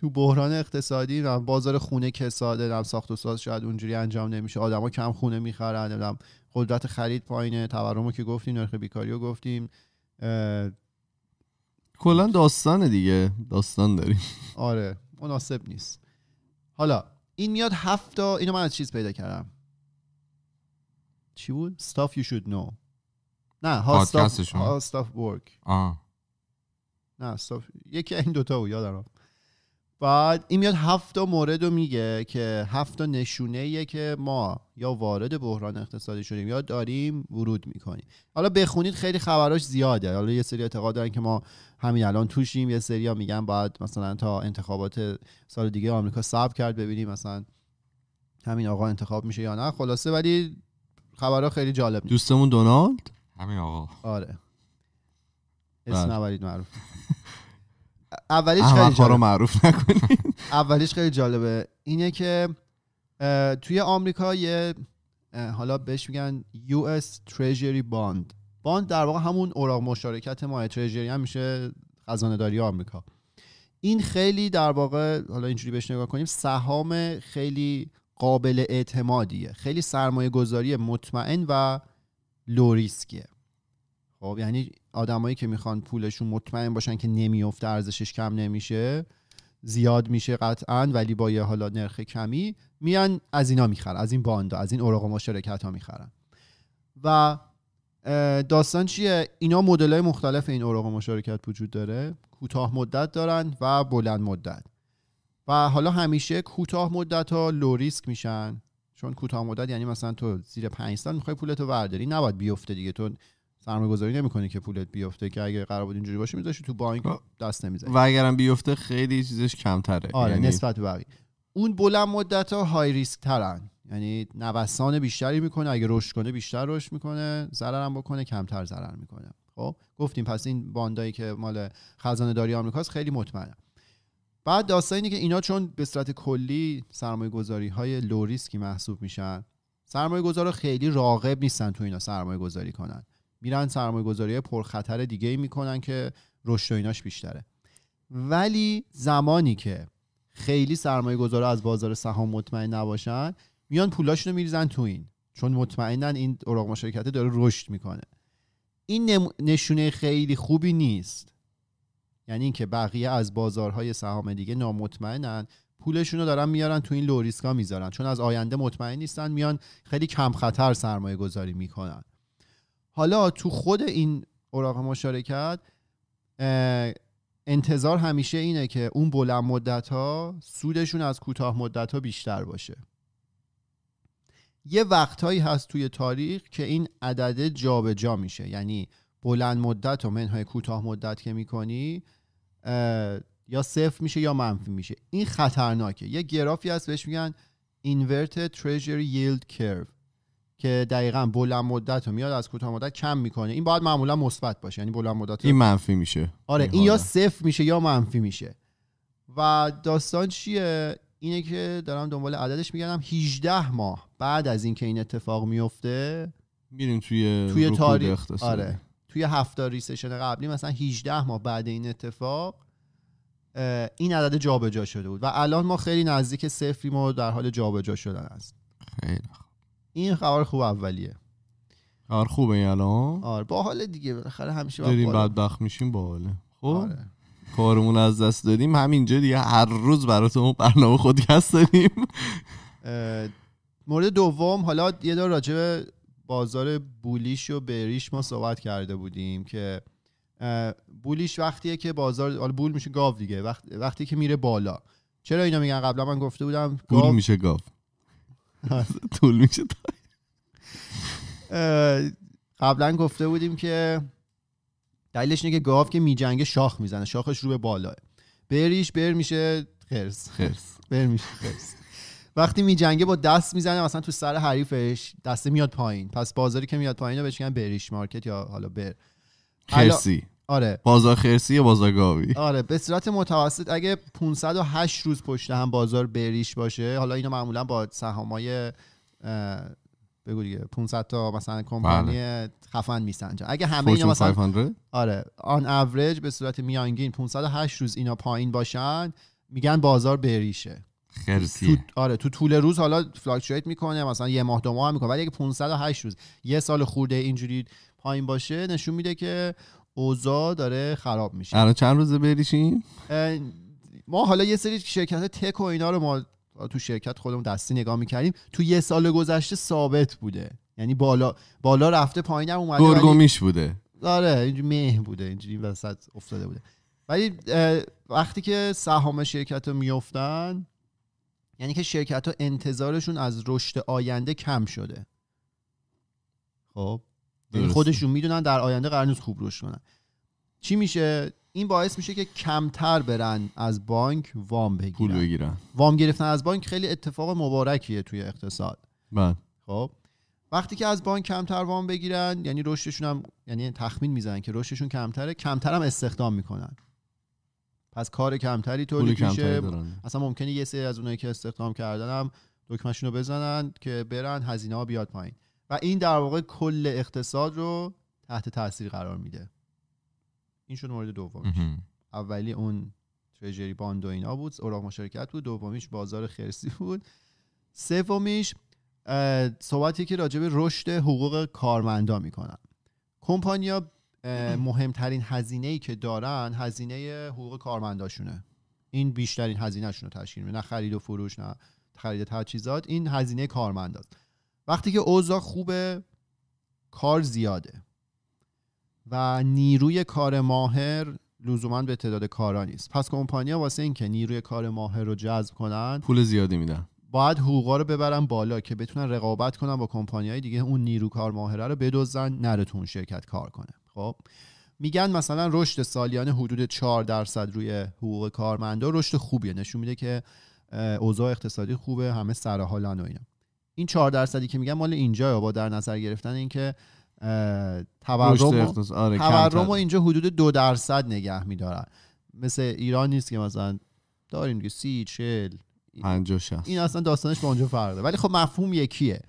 Speaker 2: تو بحران اقتصادی و بازار خونه کساده نم ساخت و ساز شاید اونجوری انجام نمیشه آدما کم خونه میخرن نم قدرت خرید پایینه رو که گفتیم نرخ بیکاری رو گفتیم
Speaker 1: کلا داستان دیگه داستان داریم
Speaker 2: آره مناسب نیست حالا این میاد هفتا تا اینو من از چیز پیدا کردم چی بود stuff you should know نه هاست آف نه یکی این دوتا بود یادم بعد این میاد هفت مورد رو میگه که هفت نشونه که ما یا وارد بحران اقتصادی شدیم یا داریم ورود میکنیم حالا بخونید خیلی خبراش زیاده حالا یه سری اعتقاد دارن که ما همین الان توشیم یه سری ها میگن باید مثلا تا انتخابات سال دیگه آمریکا صبر کرد ببینیم مثلا همین آقا انتخاب میشه یا نه خلاصه ولی خبرها خیلی جالب
Speaker 1: دوستمون دونالد همین آقا آره اسم بله. نبرید
Speaker 2: اولیش خیلی رو معروف نکنید [laughs] اولیش خیلی جالبه اینه که توی آمریکا یه حالا بهش میگن US Treasury Bond باند در واقع همون اوراق مشارکت ما تریجری هم میشه خزانه داری آمریکا این خیلی در واقع حالا اینجوری بهش نگاه کنیم سهام خیلی قابل اعتمادیه خیلی سرمایه گذاری مطمئن و لوریسکیه ریسکیه خب یعنی آدمایی که میخوان پولشون مطمئن باشن که نمیفته ارزشش کم نمیشه زیاد میشه قطعا ولی با یه حالا نرخ کمی میان از اینا میخرن از این باندا از این اوراق مشارکت ها میخرن و داستان چیه اینا مدل های مختلف این اوراق مشارکت وجود داره کوتاه مدت دارن و بلند مدت و حالا همیشه کوتاه مدت ها لو ریسک میشن چون کوتاه مدت یعنی مثلا تو زیر 5 سال میخوای پولتو ورداری نباید بیفته دیگه تو سرمایه گذاری نمیکنی که پولت بیفته که اگه قرار بود اینجوری باشه میذاشی تو بانک دست نمیزنی و
Speaker 1: اگرم بیفته خیلی چیزش کمتره آره یعنی... نسبت به
Speaker 2: اون بلند مدت ها های ریسک ترن یعنی نوسان بیشتری میکنه اگه رشد کنه بیشتر رشد میکنه هم بکنه کمتر ضرر میکنه خب گفتیم پس این باندایی که مال خزانه داری آمریکاست خیلی مطمئنه بعد داستان اینه که اینا چون به صورت کلی سرمایه گذاری های لو ریسکی محسوب میشن سرمایه گذار خیلی راغب نیستن تو اینا سرمایه گذاری کنن میرن سرمایه گذاری پرخطر دیگه ای میکنن که رشد و ایناش بیشتره ولی زمانی که خیلی سرمایه گذار از بازار سهام مطمئن نباشن میان پولاشون رو میریزن تو این چون مطمئنا این اوراق مشارکته داره رشد میکنه این نشونه خیلی خوبی نیست یعنی اینکه بقیه از بازارهای سهام دیگه نامطمئنن پولشون رو دارن میارن تو این لوریسکا میذارن چون از آینده مطمئن نیستن میان خیلی کم خطر سرمایه گذاری میکنن حالا تو خود این اوراق مشارکت انتظار همیشه اینه که اون بلند مدت ها سودشون از کوتاه مدت ها بیشتر باشه یه وقتهایی هست توی تاریخ که این عدده جابجا جا میشه یعنی بلند مدت و منهای کوتاه مدت که میکنی یا صفر میشه یا منفی میشه این خطرناکه یه گرافی هست بهش میگن inverted treasury yield curve که دقیقا بلند مدت رو میاد از کوتاه مدت کم میکنه این باید معمولا مثبت باشه یعنی بلند مدت این منفی میشه آره این, یا صفر میشه یا منفی میشه و داستان چیه
Speaker 1: اینه که
Speaker 2: دارم دنبال عددش میگردم 18 ماه بعد از اینکه این اتفاق میفته
Speaker 1: میریم توی توی تاریخ آره
Speaker 2: توی هفتاری سشن قبلی مثلا 18 ماه بعد این اتفاق این عدد جابجا جا شده بود و الان ما خیلی نزدیک صفریم و در حال جابجا جا شدن است خیلی این خبر خوب اولیه
Speaker 1: خبر خوبه این الان آره
Speaker 2: باحال دیگه بالاخره همیشه داریم
Speaker 1: بدبخت میشیم باحاله خب آره. کارمون از دست دادیم همینجا دیگه هر روز براتون برنامه هست داریم
Speaker 2: مورد دوم حالا یه دور راجع به بازار بولیش و بریش ما صحبت کرده بودیم که بولیش وقتیه که بازار حالا بول میشه گاو دیگه وقتی که میره بالا چرا اینا میگن قبلا من گفته بودم بول
Speaker 1: میشه گاو طول میشه
Speaker 2: قبلا گفته بودیم که دلیلش اینه که گاو که میجنگه شاخ میزنه شاخش رو به بالاه بریش بر میشه خرس خرس بر میشه خرس وقتی میجنگه با دست میزنه مثلا تو سر حریفش دسته میاد پایین پس بازاری که میاد پایین رو بهش میگن بریش مارکت یا حالا بر خرسی آره
Speaker 1: بازار خرسی یا بازار گاوی
Speaker 2: آره به صورت متوسط اگه 508 روز پشت هم بازار بریش باشه حالا اینو معمولا با سهامای بگو دیگه 500 تا مثلا کمپانی بله. خفن میسنجن اگه همه اینا مثلا 500. آره آن اوریج به صورت میانگین 508 روز اینا پایین باشن میگن بازار بریشه خرسی تو... آره تو طول روز حالا فلاکچوییت میکنه مثلا یه ماه دو ماه میکنه ولی اگه 508 روز یه سال خورده اینجوری پایین باشه نشون میده که اوزا داره خراب میشه الان
Speaker 1: چند روزه بریشیم
Speaker 2: ما حالا یه سری شرکت تک و اینا رو ما تو شرکت خودمون دستی نگاه میکردیم تو یه سال گذشته ثابت بوده یعنی بالا بالا رفته هم اومده گرگومیش بوده آره اینجوری مه بوده اینجوری وسط افتاده بوده ولی وقتی که سهام شرکت رو میفتن یعنی که شرکت ها انتظارشون از رشد آینده کم شده خب خودشون میدونن در آینده قرار خوب رشد کنن چی میشه این باعث میشه که کمتر برن از بانک وام بگیرن پول بگیرن وام گرفتن از بانک خیلی اتفاق مبارکیه توی اقتصاد من. خب وقتی که از بانک کمتر وام بگیرن یعنی رشدشون هم یعنی تخمین میزنن که رشدشون کمتره کمتر هم استخدام میکنن پس کار کمتری تولید میشه اصلا ممکنه یه سری از اونایی که استخدام کردن هم رو بزنن که برن هزینه ها بیاد پایین و این در واقع کل اقتصاد رو تحت تاثیر قرار میده این شد مورد دومیش اولی اون تریجری باند و اینا بود اوراق مشارکت بود دومیش بازار خرسی بود سومیش صحبتی که راجع به رشد حقوق کارمندا میکنن کمپانیا مهمترین هزینه ای که دارن هزینه حقوق کارمنداشونه این بیشترین هزینهشون رو تشکیل میده نه خرید و فروش نه خرید تجهیزات این هزینه کارمنداست وقتی که اوضاع خوبه کار زیاده و نیروی کار ماهر لزوما به تعداد کارا نیست پس کمپانیا واسه اینکه نیروی کار ماهر رو جذب کنن
Speaker 1: پول زیادی میدن
Speaker 2: باید حقوقا رو ببرن بالا که بتونن رقابت کنن با های دیگه اون نیرو کار ماهره رو بدوزن نره تو اون شرکت کار کنه خب میگن مثلا رشد سالیانه حدود 4 درصد روی حقوق کارمندا رشد خوبیه نشون میده که اوضاع اقتصادی خوبه همه سر حالن و اینا این چهار درصدی که میگم مال اینجا با در نظر گرفتن اینکه تورم آره تورم اینجا حدود دو درصد نگه میدارن مثل ایران نیست که مثلا داریم دیگه سی چل این اصلا داستانش با اونجا فرقه ولی خب مفهوم یکیه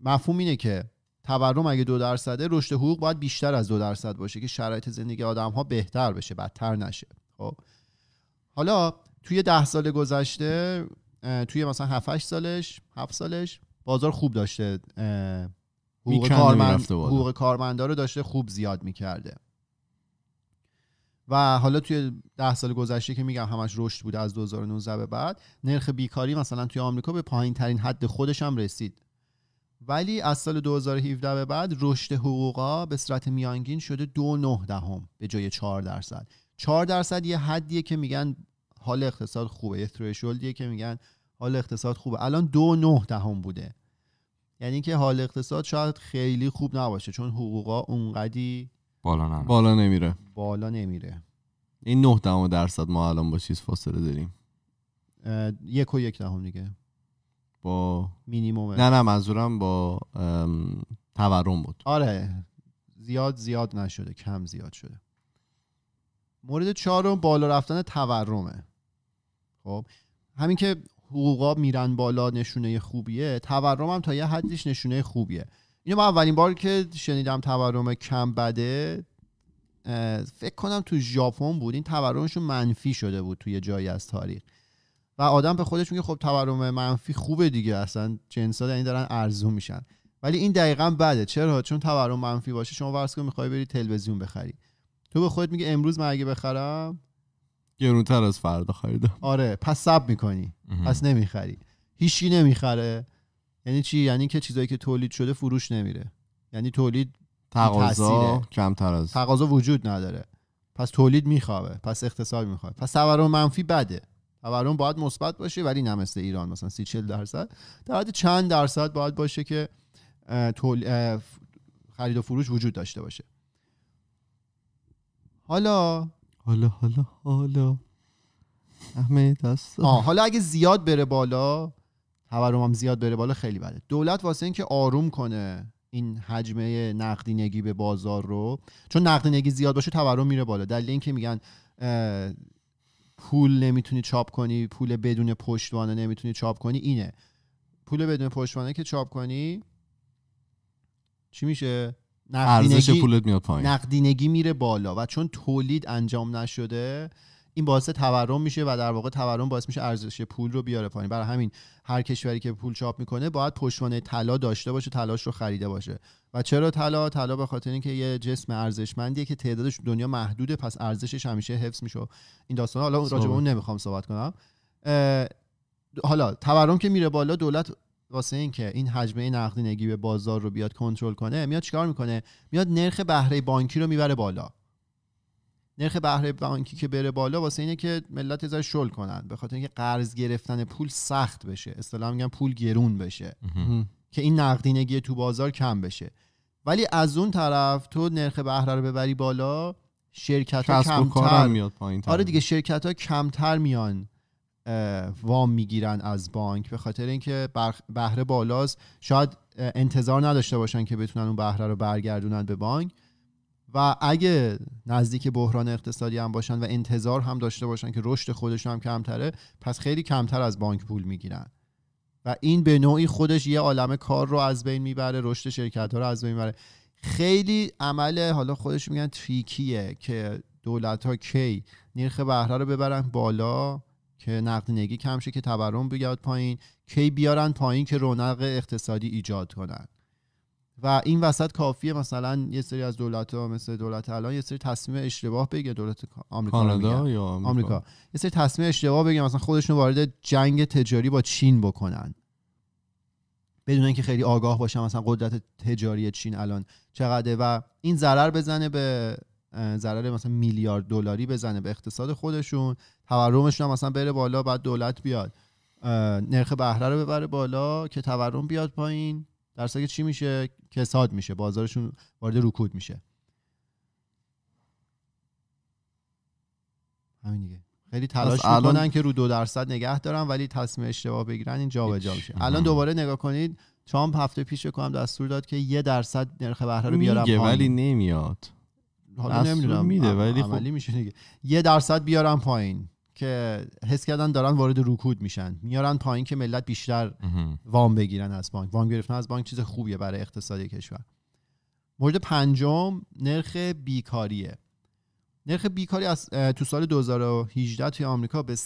Speaker 2: مفهوم اینه که تورم اگه دو درصده رشد حقوق باید بیشتر از دو درصد باشه که شرایط زندگی آدم ها بهتر بشه بدتر نشه خب حالا توی ده سال گذشته توی مثلا 7 سالش 7 سالش بازار خوب داشته حقوق, کارمند... حقوق کارمندا رو داشته خوب زیاد میکرده و حالا توی ده سال گذشته که میگم همش رشد بوده از 2019 به بعد نرخ بیکاری مثلا توی آمریکا به پایین ترین حد خودش هم رسید ولی از سال 2017 به بعد رشد حقوقا به صورت میانگین شده دو دهم به جای 4 درصد 4 درصد یه حدیه که میگن حال اقتصاد خوبه یه که میگن حال اقتصاد خوبه الان دو دهم بوده یعنی که حال اقتصاد شاید خیلی خوب نباشه چون حقوقا اونقدی
Speaker 1: بالا نمیره بالا نمیره
Speaker 2: بالا نمیره
Speaker 1: این 9 دهم درصد ما الان با چیز فاصله داریم
Speaker 2: یک و یک دهم دیگه با مینیمومه. نه نه
Speaker 1: منظورم با تورم بود
Speaker 2: آره زیاد زیاد نشده کم زیاد شده مورد چهارم بالا رفتن تورمه خب همین که حقوقا میرن بالا نشونه خوبیه تورم هم تا یه حدیش نشونه خوبیه اینو من اولین بار که شنیدم تورم کم بده فکر کنم تو ژاپن بود این تورمشون منفی شده بود توی جایی از تاریخ و آدم به خودش میگه خب تورم منفی خوبه دیگه اصلا جنسا این دارن ارزون میشن ولی این دقیقا بده چرا چون تورم منفی باشه شما ورس میخوای بری تلویزیون بخری تو به خودت میگه امروز من اگه بخرم گرونتر از فردا خریدم آره پس سب میکنی پس نمیخری هیچی نمیخره یعنی چی یعنی که چیزایی که تولید شده فروش نمیره یعنی تولید تقاضا کمتر از تقاضا وجود نداره پس تولید میخوابه پس اقتصاد میخواد پس تورم منفی بده تورم باید مثبت باشه ولی نه مثل ایران مثلا 30 40 درصد در حد چند درصد باید باشه که خرید و فروش وجود داشته باشه
Speaker 1: حالا حالا حالا حالا همه دست آه
Speaker 2: حالا اگه زیاد بره بالا تورم هم زیاد بره بالا خیلی بده دولت واسه اینکه آروم کنه این حجمه نقدینگی به بازار رو چون نقدینگی زیاد باشه تورم میره بالا دلیل اینکه میگن پول نمیتونی چاپ کنی پول بدون پشتوانه نمیتونی چاپ کنی اینه پول بدون پشتوانه که چاپ کنی چی میشه ارزش پولت میاد پایین نقدینگی میره بالا و چون تولید انجام نشده این باعث تورم میشه و در واقع تورم باعث میشه ارزش پول رو بیاره پایین برای همین هر کشوری که پول چاپ میکنه باید پشتوانه طلا داشته باشه تلاش رو خریده باشه و چرا طلا طلا به خاطر اینکه یه جسم ارزشمندیه که تعدادش دنیا محدوده پس ارزشش همیشه حفظ میشه این داستان حالا راجع به اون نمیخوام صحبت کنم حالا تورم که میره بالا دولت واسه اینکه این حجمه نقدینگی به بازار رو بیاد کنترل کنه میاد چیکار میکنه میاد نرخ بهره بانکی رو میبره بالا نرخ بهره بانکی که بره بالا واسه اینه که ملت از شل کنن به خاطر اینکه قرض گرفتن پول سخت بشه اصطلاحا میگن پول گرون بشه که این نقدینگی تو بازار کم بشه ولی از اون طرف تو نرخ بهره رو ببری بالا شرکت ها کمتر میاد پایین آره دیگه شرکت ها کمتر میان وام میگیرن از بانک به خاطر اینکه بهره بالاست شاید انتظار نداشته باشن که بتونن اون بهره رو برگردونن به بانک و اگه نزدیک بحران اقتصادی هم باشن و انتظار هم داشته باشن که رشد خودشون هم کمتره پس خیلی کمتر از بانک پول میگیرن و این به نوعی خودش یه عالم کار رو از بین میبره رشد شرکت ها رو از بین میبره خیلی عمل حالا خودش میگن تریکیه که دولت ها کی نرخ بهره رو ببرن بالا که نقدینگی کم شه که تورم بیاد پایین کی بیارن پایین که رونق اقتصادی ایجاد کنن و این وسط کافیه مثلا یه سری از دولت ها مثل دولت الان یه سری تصمیم اشتباه بگه دولت آمریکا کانادا یا آمریکا. یه سری تصمیم اشتباه بگه مثلا خودشون وارد جنگ تجاری با چین بکنن بدون اینکه خیلی آگاه باشن مثلا قدرت تجاری چین الان چقدره و این ضرر بزنه به ضرر مثلا میلیارد دلاری بزنه به اقتصاد خودشون تورمشون هم مثلا بره بالا بعد دولت بیاد نرخ بهره رو ببره بالا که تورم بیاد پایین در که چی میشه کساد میشه بازارشون وارد رکود میشه همین دیگه خیلی تلاش میکنن الان... که رو دو درصد نگه دارن ولی تصمیم اشتباه بگیرن این جا به جا میشه الان دوباره نگاه کنید ترامپ هفته پیش کنم دستور داد که یه درصد نرخ بهره رو بیارم ولی
Speaker 1: نمیاد حالا نمیدونم میده ولی خب
Speaker 2: میشه یه درصد بیارن پایین که حس کردن دارن وارد رکود میشن میارن پایین که ملت بیشتر وام بگیرن از بانک وام گرفتن از بانک چیز خوبیه برای اقتصاد کشور مورد پنجم نرخ بیکاریه نرخ بیکاری از تو سال 2018 توی آمریکا به 3.7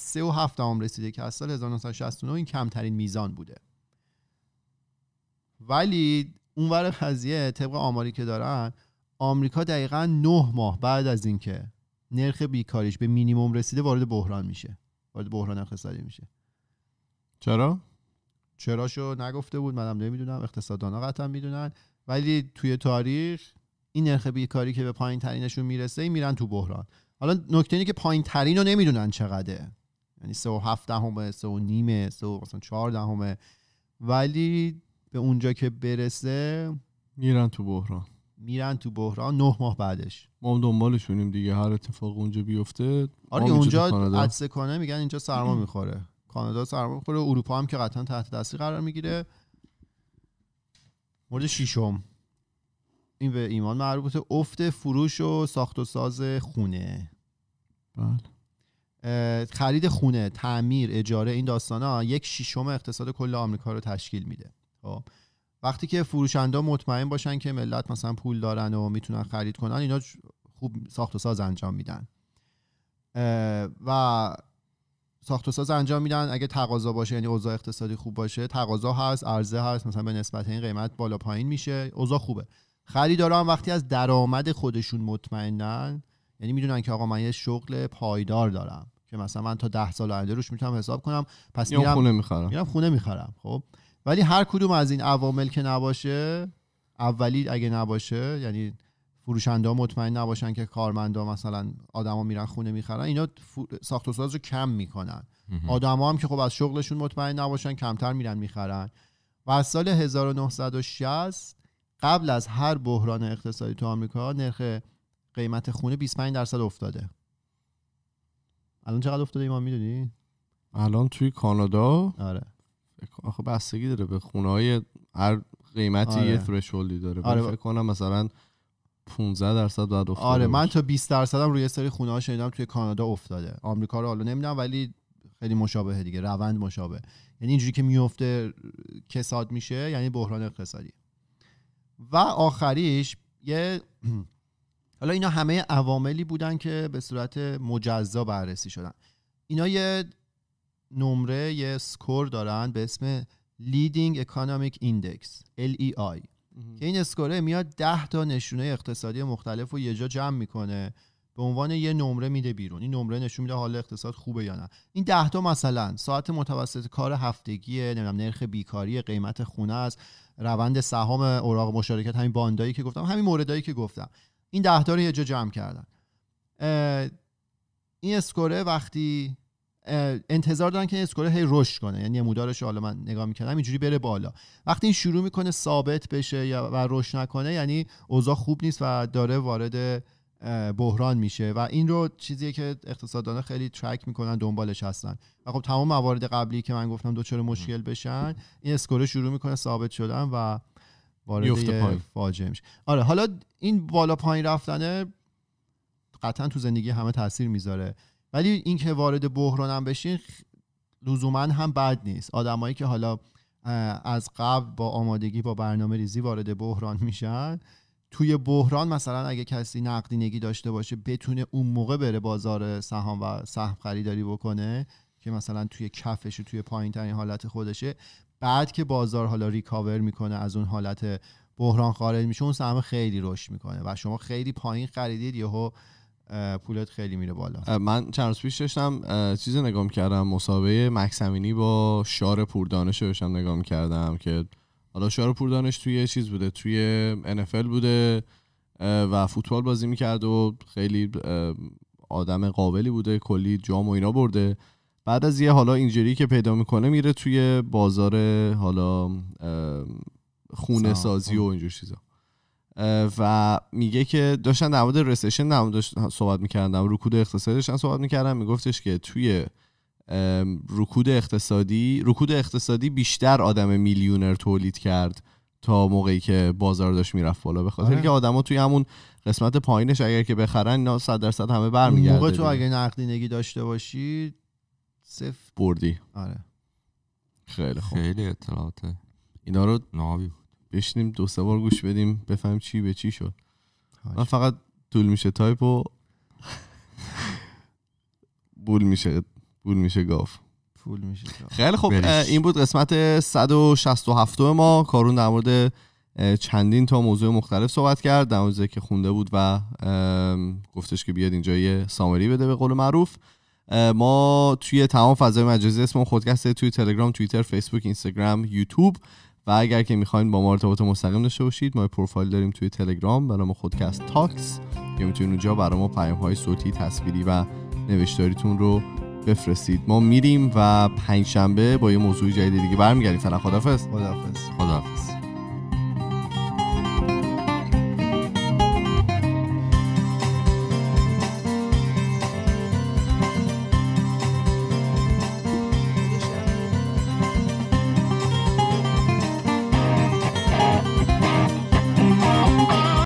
Speaker 2: دهم رسیده که از سال 1969 این کمترین میزان بوده ولی اونور قضیه طبق آماری که دارن آمریکا دقیقا نه ماه بعد از اینکه نرخ بیکاریش به مینیموم رسیده وارد بحران میشه وارد بحران اقتصادی میشه چرا چراشو نگفته بود منم نمیدونم اقتصاددانا قطعا میدونن ولی توی تاریخ این نرخ بیکاری که به پایین ترینشون میرسه این میرن تو بحران حالا نکته اینه که پایین ترین رو نمیدونن چقدره یعنی سه و هفت دهمه سه و نیمه سه و ولی به اونجا که برسه میرن تو بحران میرن تو بحران نه ماه بعدش
Speaker 1: ما هم دنبالشونیم دیگه هر اتفاق اونجا بیفته آره اونجا عدسه
Speaker 2: کنه میگن اینجا سرما میخوره کانادا سرما میخوره اروپا هم که قطعا تحت دستی قرار میگیره مورد شیشم این به ایمان مربوطه افت فروش و ساخت و ساز خونه بله خرید خونه تعمیر اجاره این داستان ها یک شیشم اقتصاد کل آمریکا رو تشکیل میده خب. وقتی که فروشنده مطمئن باشن که ملت مثلا پول دارن و میتونن خرید کنن اینا خوب ساخت و ساز انجام میدن و ساخت و ساز انجام میدن اگه تقاضا باشه یعنی اوضاع اقتصادی خوب باشه تقاضا هست عرضه هست مثلا به نسبت این قیمت بالا پایین میشه اوضاع خوبه خریداران وقتی از درآمد خودشون مطمئنن یعنی میدونن که آقا من یه شغل پایدار دارم که مثلا من تا ده سال آینده روش میتونم حساب کنم پس میرم خونه میخرم میرم خونه میخرم خب ولی هر کدوم از این عوامل که نباشه اولی اگه نباشه یعنی فروشنده ها مطمئن نباشن که کارمندا مثلا آدما میرن خونه میخرن اینا ساخت و ساز رو کم میکنن آدما هم که خب از شغلشون مطمئن نباشن کمتر میرن میخرن و از سال 1960 قبل از هر بحران اقتصادی تو آمریکا نرخ قیمت خونه 25 درصد افتاده الان چقدر افتاده ایمان میدونی
Speaker 1: الان توی کانادا آره آخه بستگی داره به خونه های هر قیمتی آره. یه ترشولدی داره آره. فکر کنم مثلا 15 درصد بعد افتاده آره من تا
Speaker 2: 20 هم روی سری خونه ها شنیدم توی کانادا افتاده آمریکا رو حالا نمیدونم ولی خیلی مشابه دیگه روند مشابه یعنی اینجوری که میفته کساد میشه یعنی بحران اقتصادی و آخریش یه [clears throat] حالا اینا همه عواملی بودن که به صورت مجزا بررسی شدن اینا یه نمره یه سکور دارن به اسم Leading Economic Index LEI که این اسکوره میاد 10 تا نشونه اقتصادی مختلف رو یه جا جمع میکنه به عنوان یه نمره میده بیرون این نمره نشون میده حال اقتصاد خوبه یا نه این ده تا مثلا ساعت متوسط کار هفتگی نمیدونم نرخ بیکاری قیمت خونه از روند سهام اوراق مشارکت همین باندایی که گفتم همین موردایی که گفتم این ده تا رو یه جا جمع کردن این اسکوره وقتی انتظار دارن که اسکوره هی رشد کنه یعنی مودارش حالا من نگاه میکردم اینجوری بره بالا وقتی این شروع میکنه ثابت بشه یا و رشد نکنه یعنی اوضاع خوب نیست و داره وارد بحران میشه و این رو چیزیه که اقتصاددانا خیلی ترک میکنن دنبالش هستن و خب تمام موارد قبلی که من گفتم دوچره مشکل بشن این اسکوره شروع میکنه ثابت شدن و وارد فاجعه میشه آره حالا این بالا پایین رفتنه قطعا تو زندگی همه تاثیر میذاره ولی اینکه وارد هم بشین لزوما هم بد نیست آدمایی که حالا از قبل با آمادگی با برنامه ریزی وارد بحران میشن توی بحران مثلا اگه کسی نقدینگی داشته باشه بتونه اون موقع بره بازار سهام و سهم خریداری بکنه که مثلا توی کفش و توی پایین ترین حالت خودشه بعد که بازار حالا ریکاور میکنه از اون حالت بحران خارج میشه اون سهم خیلی رشد میکنه و شما خیلی پایین خریدید یهو پولت خیلی میره
Speaker 1: بالا من چند روز پیش داشتم چیز نگاه کردم مسابقه مکسمینی با شار پوردانش رو داشتم نگاه کردم که حالا شار پوردانش توی چیز بوده توی NFL بوده و فوتبال بازی میکرد و خیلی آدم قابلی بوده کلی جام و اینا برده بعد از یه حالا اینجوری که پیدا میکنه میره توی بازار حالا خونه سازی و اینجور چیزا و میگه که داشتن در مورد رسشن در مورد صحبت میکردم رکود اقتصادی داشتن صحبت میکردم میگفتش که توی رکود اقتصادی رکود اقتصادی بیشتر آدم میلیونر تولید کرد تا موقعی که بازار داشت میرفت بالا به خاطر آره. اینکه آدما توی همون قسمت پایینش اگر که بخرن اینا 100 درصد همه برمیگرده موقع تو اگه
Speaker 2: نقدینگی داشته باشی صفر بردی آره
Speaker 1: خیلی خوب خیلی اطلاعاته اینا رو نابی بشنیم دو سه بار گوش بدیم بفهمیم چی به چی شد من فقط طول میشه تایپ و بول میشه بول میشه گاف پول میشه خیلی خوب این بود قسمت 167 ما کارون در مورد چندین تا موضوع مختلف صحبت کرد در مورد که خونده بود و گفتش که بیاد اینجا یه سامری بده به قول معروف ما توی تمام فضای مجازی اسم خودکسته توی تلگرام تویتر، فیسبوک اینستاگرام یوتیوب و اگر که میخواین با ما ارتباط مستقیم داشته باشید ما پروفایل داریم توی تلگرام به نام خودکست تاکس که میتونید اونجا برای ما پیام های صوتی تصویری و نوشتاریتون رو بفرستید ما میریم و پنجشنبه با یه موضوع جدید دیگه برمیگردیم فعلا خدافظ خدافظ